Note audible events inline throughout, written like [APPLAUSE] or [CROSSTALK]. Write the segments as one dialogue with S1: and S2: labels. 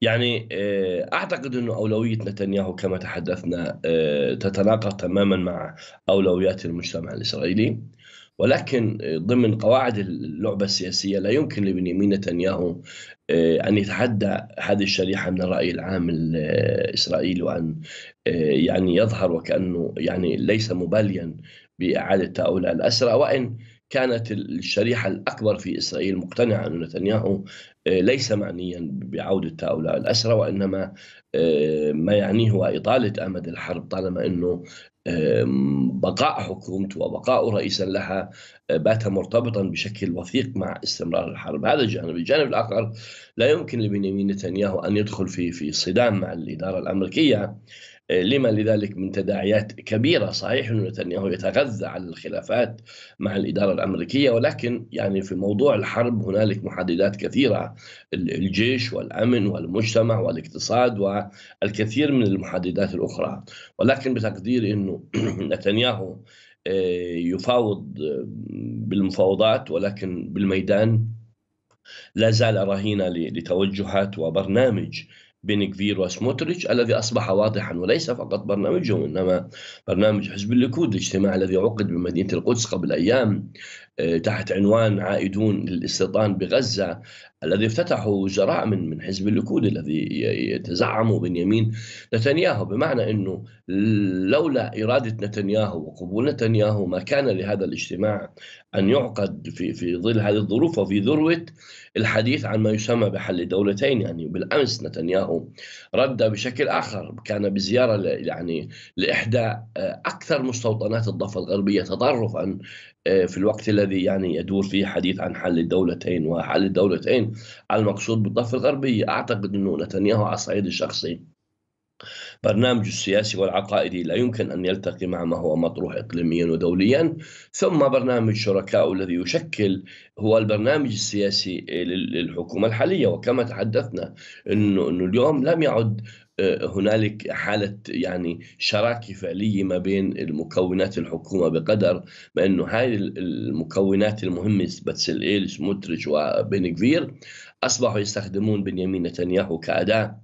S1: يعني آه، اعتقد انه اولويه نتنياهو كما تحدثنا آه، تتناقض تماما مع اولويات المجتمع الاسرائيلي ولكن آه، ضمن قواعد اللعبه السياسيه لا يمكن لبنيامين نتنياهو ان يتحدى هذه الشريحه من الراي العام الاسرائيلي وان يعني يظهر وكانه يعني ليس مباليا باعاده هؤلاء الاسرى وان كانت الشريحة الأكبر في إسرائيل مقتنعة أن نتنياهو آه، ليس معنيا بعودة هؤلاء الأسرى وإنما آه، ما يعنيه هو إطالة أمد الحرب طالما أنه آه، بقاء حكومته وبقاء رئيسا لها بات مرتبطا بشكل وثيق مع استمرار الحرب هذا الجانب الجانب الآخر لا يمكن لبنيامين نتنياهو أن يدخل في في صدام مع الإدارة الأمريكية لما لذلك من تداعيات كبيرة صحيح أن نتنياهو يتغذى على الخلافات مع الإدارة الأمريكية ولكن يعني في موضوع الحرب هنالك محددات كثيرة الجيش والأمن والمجتمع والاقتصاد والكثير من المحددات الأخرى ولكن بتقدير أنه [CLEARS THROAT] نتنياهو آه، يفاوض بالمفاوضات ولكن بالميدان لا زال رهينة لتوجهات وبرنامج بين كفير وسموتريتش الذي أصبح واضحا وليس فقط برنامجهم إنما برنامج حزب الليكود الاجتماع الذي عقد بمدينة القدس قبل أيام آه، تحت عنوان عائدون للاستيطان بغزة الذي افتتحه وزراء من من حزب الليكود الذي يتزعم بنيامين نتنياهو بمعنى انه لولا اراده نتنياهو وقبول نتنياهو ما كان لهذا الاجتماع ان يعقد في في ظل هذه الظروف وفي ذروه الحديث عن ما يسمى بحل دولتين يعني بالامس نتنياهو رد بشكل اخر كان بزياره يعني لاحدى آه، اكثر مستوطنات الضفه الغربيه تطرفا في الوقت الذي يعني يدور فيه حديث عن حل الدولتين وحل الدولتين المقصود بالضفة الغربية أعتقد أنه نتنياهو على الصعيد الشخصي برنامج السياسي والعقائدي لا يمكن أن يلتقي مع ما هو مطروح إقليميا ودوليا ثم برنامج شركاء الذي يشكل هو البرنامج السياسي للحكومة الحالية وكما تحدثنا أنه, إنه اليوم لم يعد آه، هنالك حالة يعني شراكة فعلية ما بين المكونات الحكومة بقدر ما أنه هاي المكونات المهمة إيلس سموتريتش وبنكفير أصبحوا يستخدمون بنيامين نتنياهو كأداة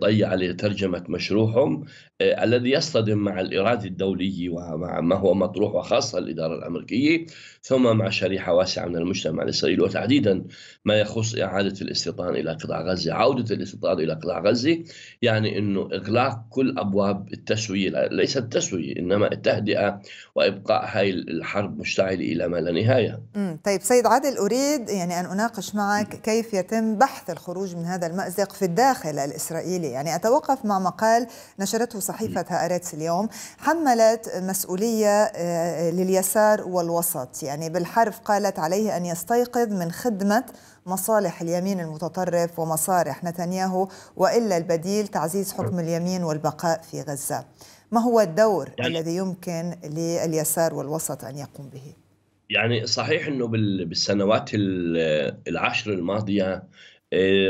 S1: طي عليه ترجمة مشروعهم آه، الذي يصطدم مع الإرادة الدولية ومع ما هو مطروح وخاصة الإدارة الأمريكية ثم مع شريحة واسعة من المجتمع الإسرائيلي وتحديدا ما يخص إعادة الاستيطان إلى قطاع غزة عودة الاستيطان إلى قطاع غزة يعني أنه إغلاق كل أبواب التسوية ليس التسوية إنما التهدئة وإبقاء هاي الحرب مشتعلة إلى ما لا نهاية طيب سيد عادل أريد يعني أن أناقش معك كيف يتم بحث الخروج من هذا المأزق في الداخل الإسرائيلي الإسرائيلي يعني أتوقف مع مقال نشرته صحيفة هآرتس اليوم حملت مسؤولية آه، لليسار والوسط يعني بالحرف قالت عليه أن يستيقظ من خدمة مصالح اليمين المتطرف ومصالح نتنياهو وإلا البديل تعزيز حكم اليمين والبقاء في غزة ما هو الدور يعني الذي يمكن لليسار والوسط أن يقوم به؟ يعني صحيح أنه بالسنوات العشر الماضية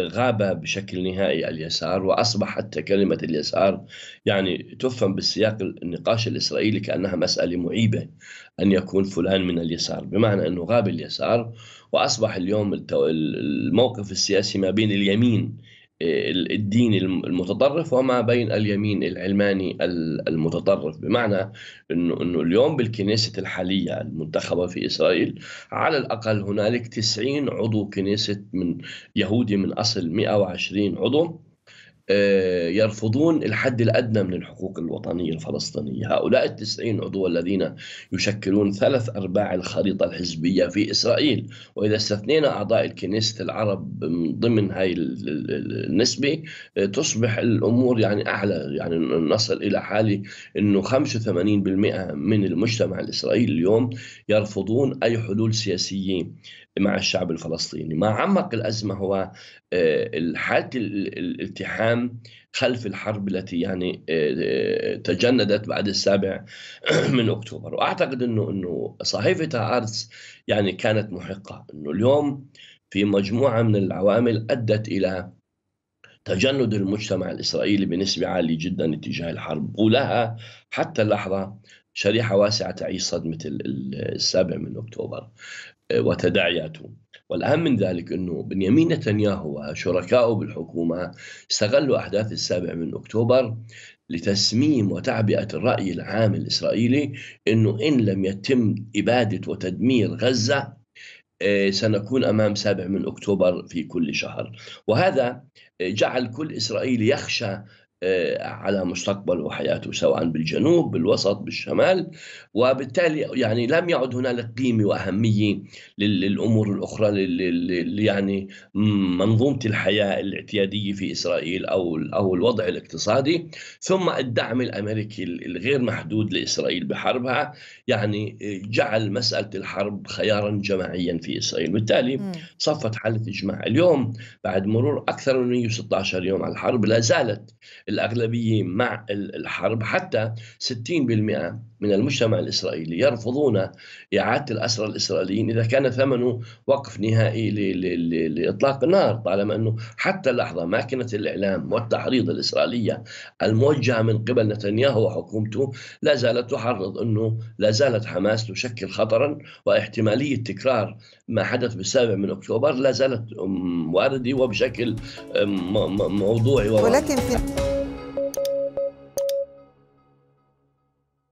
S1: غاب بشكل نهائي اليسار واصبح حتى كلمه اليسار يعني تفهم بالسياق النقاش الاسرائيلي كانها مساله معيبه ان يكون فلان من اليسار بمعنى انه غاب اليسار واصبح اليوم الموقف السياسي ما بين اليمين الدين المتطرف وما بين اليمين العلماني المتطرف بمعنى انه انه اليوم بالكنيسه الحاليه المنتخبه في اسرائيل على الاقل هنالك 90 عضو كنيسه من يهودي من اصل 120 عضو آه، يرفضون الحد الأدنى من الحقوق الوطنية الفلسطينية هؤلاء التسعين عضو الذين يشكلون ثلاث أرباع الخريطة الحزبية في إسرائيل وإذا استثنينا أعضاء الكنيسة العرب من ضمن هاي النسبة آه، تصبح الأمور يعني أعلى يعني نصل إلى حالة أنه 85% من المجتمع الإسرائيلي اليوم يرفضون أي حلول سياسية مع الشعب الفلسطيني ما عمق الأزمة هو آه، حالة الالتحام خلف الحرب التي يعني آه، آه، تجندت بعد السابع [CLEARS THROAT] من أكتوبر وأعتقد أنه, إنه صحيفة آرتس يعني كانت محقة أنه اليوم في مجموعة من العوامل أدت إلى تجند المجتمع الإسرائيلي بنسبة عالية جدا اتجاه الحرب ولها حتى اللحظة شريحة واسعة تعيش صدمة السابع من أكتوبر وتداعياته والأهم من ذلك أنه بنيامين نتنياهو وشركائه بالحكومة استغلوا أحداث السابع من أكتوبر لتسميم وتعبئة الرأي العام الإسرائيلي أنه إن لم يتم إبادة وتدمير غزة آه، سنكون أمام سابع من أكتوبر في كل شهر وهذا آه، جعل كل إسرائيلي يخشى على مستقبل وحياته سواء بالجنوب بالوسط بالشمال وبالتالي يعني لم يعد هنالك قيمه واهميه للامور الاخرى يعني منظومه الحياه الاعتياديه في اسرائيل او او الوضع الاقتصادي ثم الدعم الامريكي الغير محدود لاسرائيل بحربها يعني جعل مساله الحرب خيارا جماعيا في اسرائيل بالتالي صفت حاله اجماع اليوم بعد مرور اكثر من 116 يوم على الحرب لا زالت الأغلبية مع الحرب حتى 60% من المجتمع الإسرائيلي يرفضون إعادة الأسرى الإسرائيليين إذا كان ثمنه وقف نهائي لإطلاق النار طالما أنه حتى اللحظة ماكنة الإعلام والتعريض الإسرائيلية الموجهة من قبل نتنياهو وحكومته لا زالت تحرض أنه لا زالت حماس تشكل خطرا واحتمالية تكرار ما حدث بالسابع من أكتوبر لا زالت واردة وبشكل موضوعي ولكن في